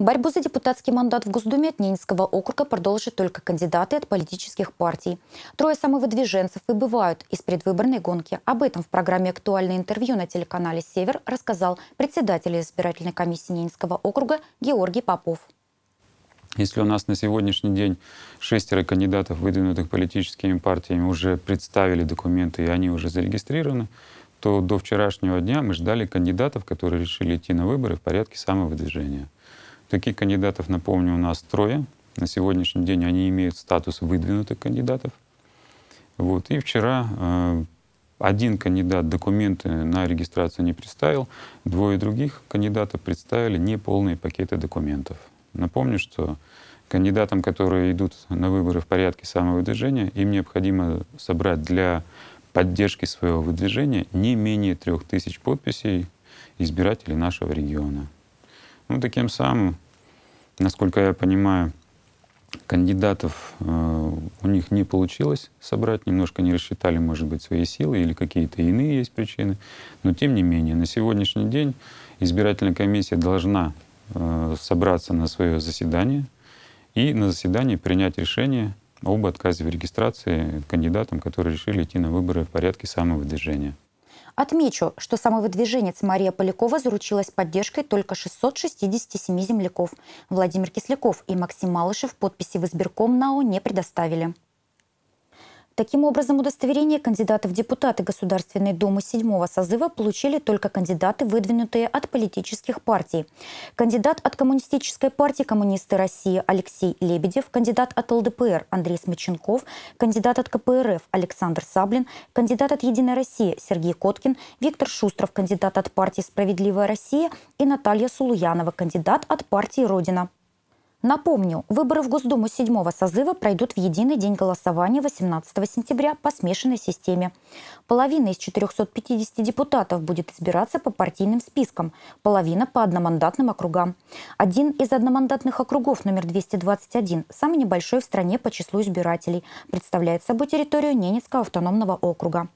Борьбу за депутатский мандат в Госдуме от Ненецкого округа продолжат только кандидаты от политических партий. Трое самовыдвиженцев выбывают из предвыборной гонки. Об этом в программе «Актуальное интервью» на телеканале «Север» рассказал председатель избирательной комиссии Ненецкого округа Георгий Попов. Если у нас на сегодняшний день шестеро кандидатов, выдвинутых политическими партиями, уже представили документы и они уже зарегистрированы, то до вчерашнего дня мы ждали кандидатов, которые решили идти на выборы в порядке самовыдвижения. Таких кандидатов, напомню, у нас трое. На сегодняшний день они имеют статус выдвинутых кандидатов. Вот. И вчера э, один кандидат документы на регистрацию не представил, двое других кандидатов представили неполные пакеты документов. Напомню, что кандидатам, которые идут на выборы в порядке самовыдвижения, им необходимо собрать для поддержки своего выдвижения не менее трех тысяч подписей избирателей нашего региона. Ну, таким самым, насколько я понимаю, кандидатов э, у них не получилось собрать, немножко не рассчитали, может быть, свои силы или какие-то иные есть причины. Но, тем не менее, на сегодняшний день избирательная комиссия должна э, собраться на свое заседание и на заседании принять решение об отказе в регистрации кандидатам, которые решили идти на выборы в порядке самовыдвижения. Отмечу, что самовыдвиженец Мария Полякова заручилась поддержкой только 667 земляков. Владимир Кисляков и Максим Малышев подписи в избирком НАО не предоставили. Таким образом, удостоверение кандидата в депутаты Государственной Думы седьмого созыва получили только кандидаты, выдвинутые от политических партий. Кандидат от Коммунистической партии «Коммунисты России» Алексей Лебедев, кандидат от ЛДПР Андрей Смыченков, кандидат от КПРФ Александр Саблин, кандидат от «Единой России» Сергей Коткин, Виктор Шустров, кандидат от партии «Справедливая Россия» и Наталья Сулуянова, кандидат от партии «Родина». Напомню, выборы в Госдуму седьмого созыва пройдут в единый день голосования 18 сентября по смешанной системе. Половина из 450 депутатов будет избираться по партийным спискам, половина по одномандатным округам. Один из одномандатных округов номер 221, самый небольшой в стране по числу избирателей, представляет собой территорию Ненецкого автономного округа.